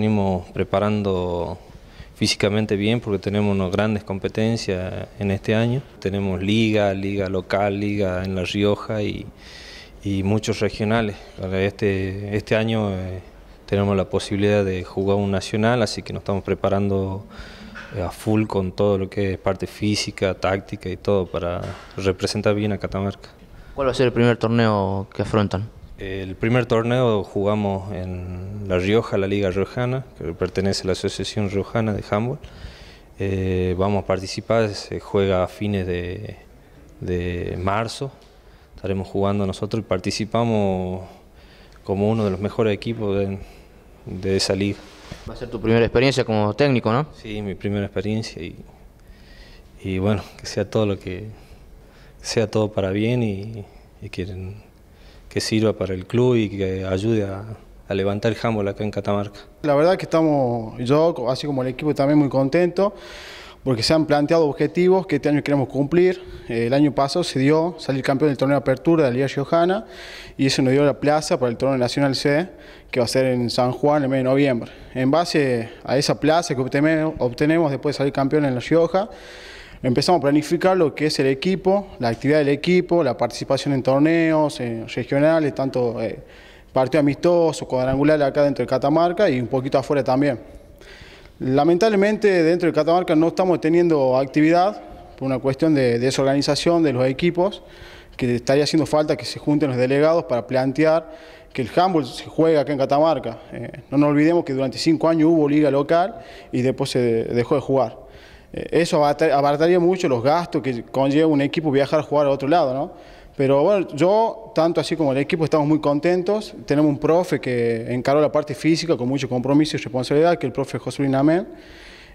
venimos preparando físicamente bien porque tenemos unas grandes competencias en este año. Tenemos liga, liga local, liga en La Rioja y, y muchos regionales. este, este año eh, tenemos la posibilidad de jugar un nacional, así que nos estamos preparando eh, a full con todo lo que es parte física, táctica y todo para representar bien a Catamarca. ¿Cuál va a ser el primer torneo que afrontan? El primer torneo jugamos en la Rioja, la Liga Riojana, que pertenece a la Asociación Riojana de Handball. Eh, vamos a participar, se juega a fines de, de marzo. Estaremos jugando nosotros y participamos como uno de los mejores equipos de, de esa liga. Va a ser tu primera experiencia como técnico, ¿no? Sí, mi primera experiencia y, y bueno, que sea todo lo que, sea todo para bien y, y que, que, sirva para el club y que ayude a, a levantar el handball acá en Catamarca. La verdad que estamos, yo así como el equipo también muy contento porque se han planteado objetivos que este año queremos cumplir. Eh, el año pasado se dio salir campeón del torneo de apertura de la Liga y eso nos dio la plaza para el torneo nacional C, que va a ser en San Juan el mes de noviembre. En base a esa plaza que obtenemos después de salir campeón en La Rioja, empezamos a planificar lo que es el equipo, la actividad del equipo, la participación en torneos regionales, tanto... Eh, partido amistoso, cuadrangular acá dentro de Catamarca y un poquito afuera también. Lamentablemente dentro de Catamarca no estamos teniendo actividad por una cuestión de desorganización de los equipos, que estaría haciendo falta que se junten los delegados para plantear que el handball se juega acá en Catamarca. Eh, no nos olvidemos que durante cinco años hubo liga local y después se dejó de jugar. Eh, eso abarataría mucho los gastos que conlleva un equipo viajar a jugar a otro lado, ¿no? Pero bueno, yo, tanto así como el equipo, estamos muy contentos. Tenemos un profe que encaró la parte física con mucho compromiso y responsabilidad, que el profe José Luis Amén,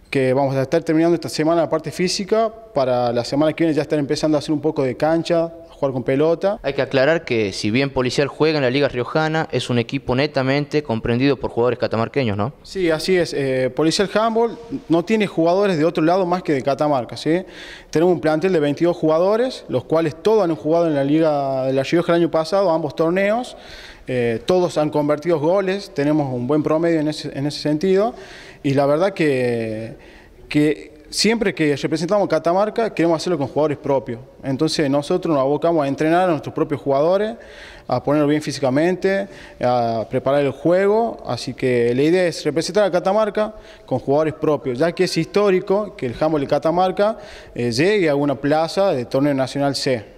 que vamos a estar terminando esta semana la parte física para la semana que viene ya estar empezando a hacer un poco de cancha, a jugar con pelota. Hay que aclarar que si bien Policial juega en la Liga Riojana, es un equipo netamente comprendido por jugadores catamarqueños, ¿no? Sí, así es. Eh, Policial Handball no tiene jugadores de otro lado más que de Catamarca, ¿sí? Tenemos un plantel de 22 jugadores, los cuales todos han jugado en la Liga de la Rioja el año pasado, ambos torneos. Eh, todos han convertido goles, tenemos un buen promedio en ese, sentido. Y la verdad que, que siempre que representamos Catamarca queremos hacerlo con jugadores propios. Entonces nosotros nos abocamos a entrenar a nuestros propios jugadores, a ponerlos bien físicamente, a preparar el juego. Así que la idea es representar a Catamarca con jugadores propios, ya que es histórico que el Humboldt de Catamarca eh, llegue a una plaza de torneo nacional C.